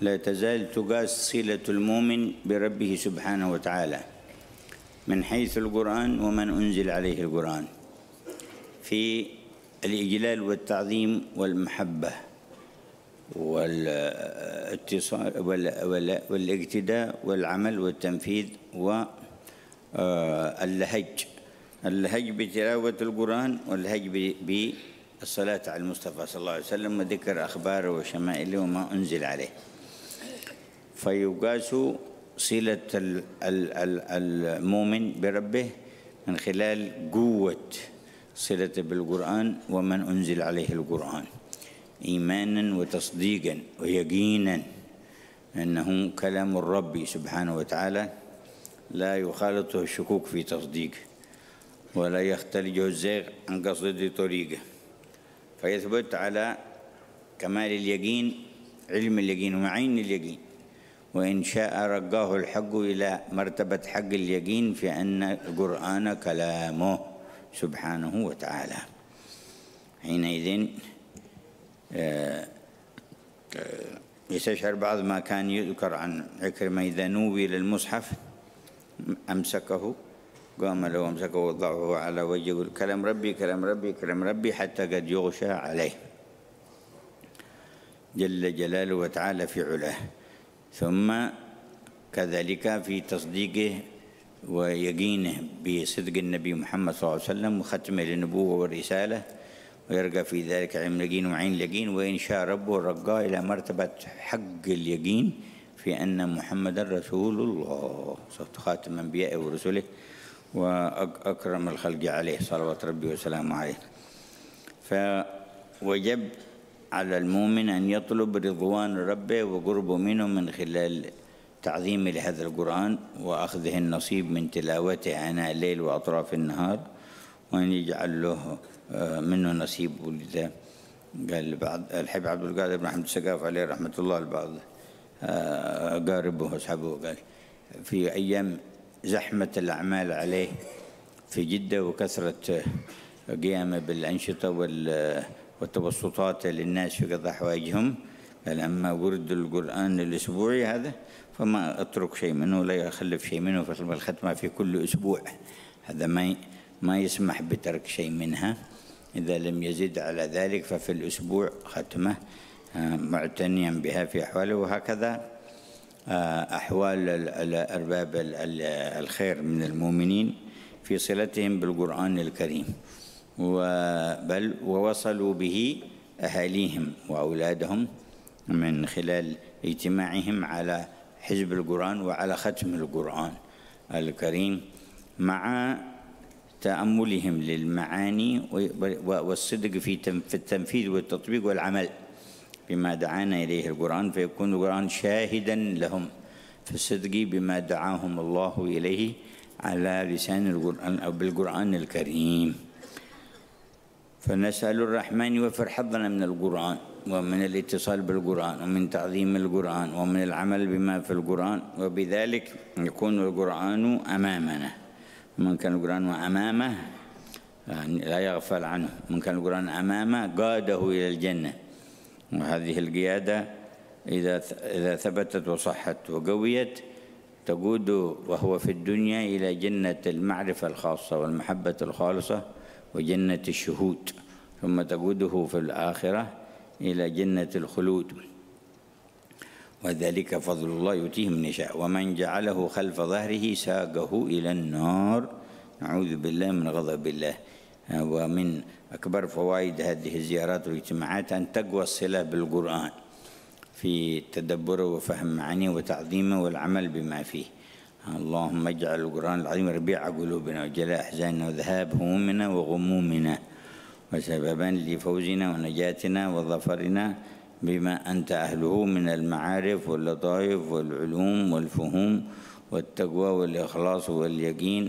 لا تزال تقاس صلة المؤمن بربه سبحانه وتعالى من حيث القرآن ومن أنزل عليه القرآن في الإجلال والتعظيم والمحبة والاتصال والاقتداء والعمل والتنفيذ واللهج آه، اللهج بتلاوة القرآن واللهج بالصلاة على المصطفى صلى الله عليه وسلم وذكر أخباره وشمائله وما أنزل عليه فيقاس صلة المؤمن بربه من خلال قوة صلته بالقرآن ومن أنزل عليه القرآن إيمانا وتصديقا ويقينا أنه كلام الرب سبحانه وتعالى لا يخالطه الشكوك في تصديقه ولا يختلجه الزيغ عن قصد طريقه فيثبت على كمال اليقين علم اليقين ومعين اليقين وإن شاء رجاه الحج إلى مرتبة حج اليقين في أن القرآن كلامه سبحانه وتعالى حينئذ آه، آه، يستشعر بعض ما كان يذكر عن عكرمة إذا نوي للمصحف أمسكه قام له أمسكه وضعه على وجهه يقول كلام ربي كلام ربي كلام ربي حتى قد يغشى عليه جل جلاله وتعالى في علاه ثم كذلك في تصديقه ويقينه بصدق النبي محمد صلى الله عليه وسلم وختمه للنبوة والرسالة ويرقى في ذلك علم يقين وعين يقين وإن شاء ربه رقى إلى مرتبة حق اليقين في أن محمدا رسول الله خاتم أنبيائه ورسله وأكرم الخلق عليه صلوات ربي وسلامه عليه فوجب على المؤمن أن يطلب رضوان ربه وقربه منه من خلال تعظيم لهذا القرآن وأخذه النصيب من تلاوته آناء الليل وأطراف النهار وأن يجعل له آه، منه نصيب ولذا قال بعض الحب عبد القادر بن حمد السقاف عليه رحمة الله البعض أقاربه آه، أصحابه قال في أيام زحمة الأعمال عليه في جدة وكثرة قيامه بالأنشطة وال والتبسطات للناس في قضاء حوائجهم لما ورد القرآن الأسبوعي هذا فما أترك شيء منه ولا أخلف شيء منه فالختمة في كل أسبوع هذا ما ما يسمح بترك شيء منها إذا لم يزد على ذلك ففي الأسبوع ختمة آه، معتنيا بها في أحواله وهكذا آه، أحوال أرباب الخير من المؤمنين في صلتهم بالقرآن الكريم بل ووصلوا به أهاليهم وأولادهم من خلال اجتماعهم على حزب القرآن وعلى ختم القرآن الكريم مع تأملهم للمعاني والصدق في التنفيذ والتطبيق والعمل بما دعانا إليه القرآن فيكون القرآن شاهدا لهم في الصدق بما دعاهم الله إليه على لسان القرآن أو بالقرآن الكريم فنسأل الرحمن يوفر حظنا من القرآن ومن الاتصال بالقرآن ومن تعظيم القرآن ومن العمل بما في القرآن وبذلك يكون القرآن أمامنا من كان القرآن أمامه يعني لا يغفل عنه من كان القرآن أمامه قاده إلى الجنة وهذه القيادة إذا إذا ثبتت وصحت وقويت تقود وهو في الدنيا إلى جنة المعرفة الخاصة والمحبة الخالصة وجنة الشهود ثم تقوده في الآخرة إلى جنة الخلود وذلك فضل الله يؤتيه من يشاء ومن جعله خلف ظهره ساقه إلى النار نعوذ بالله من غضب الله ومن أكبر فوائد هذه الزيارات والاجتماعات أن تقوى الصلة بالقرآن في تدبره وفهم معانيه وتعظيمه والعمل بما فيه اللهم اجعل القرآن العظيم ربيع قلوبنا وجلاء أحزاننا وذهاب همومنا وغمومنا وسببا لفوزنا ونجاتنا وظفرنا بما أنت أهله من المعارف واللطائف والعلوم والفهوم والتقوى والإخلاص واليقين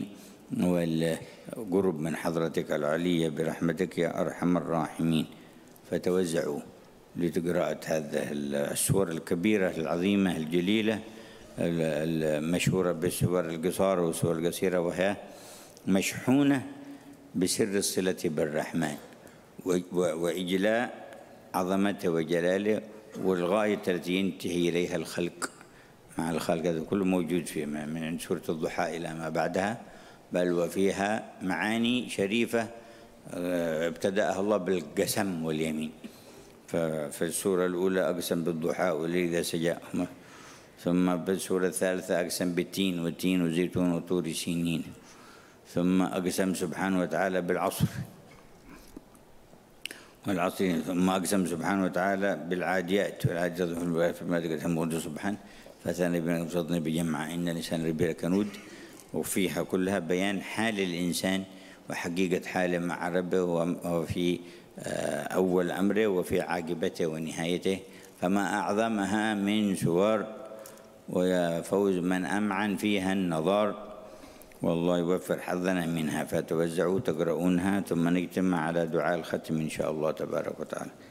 والقرب من حضرتك العلية برحمتك يا أرحم الراحمين فتوزعوا لقراءة هذه السور الكبيرة العظيمة الجليلة المشهورة بالسور القصار والسور القصيرة وهي مشحونة بسر الصلة بالرحمن وإجلاء عظمته وجلاله والغاية التي ينتهي إليها الخلق مع الخلق هذا كله موجود فيه من سورة الضحى إلى ما بعدها بل وفيها معاني شريفة آه، ابتدأها الله بالقسم واليمين ففي السورة الأولى أقسم بالضحى والليل سجى ثم في السورة الثالثة أقسم بالتين والتين وزيتون وطور سينين ثم أقسم سبحانه وتعالى بالعصر والعصر ثم أقسم سبحانه وتعالى بالعاديات والعاديات في المادة الحمود سبحانه فثاني قصدنا بجمع إن الإنسان ربي لكنود وفيها كلها بيان حال الإنسان وحقيقة حاله مع ربه وفي آه، أول أمره وفي عاقبته ونهايته فما أعظمها من سور وفوز من أمعن فيها النظر والله يوفر حظنا منها فتوزعوا تقرؤونها ثم نجتمع على دعاء الختم إن شاء الله تبارك وتعالى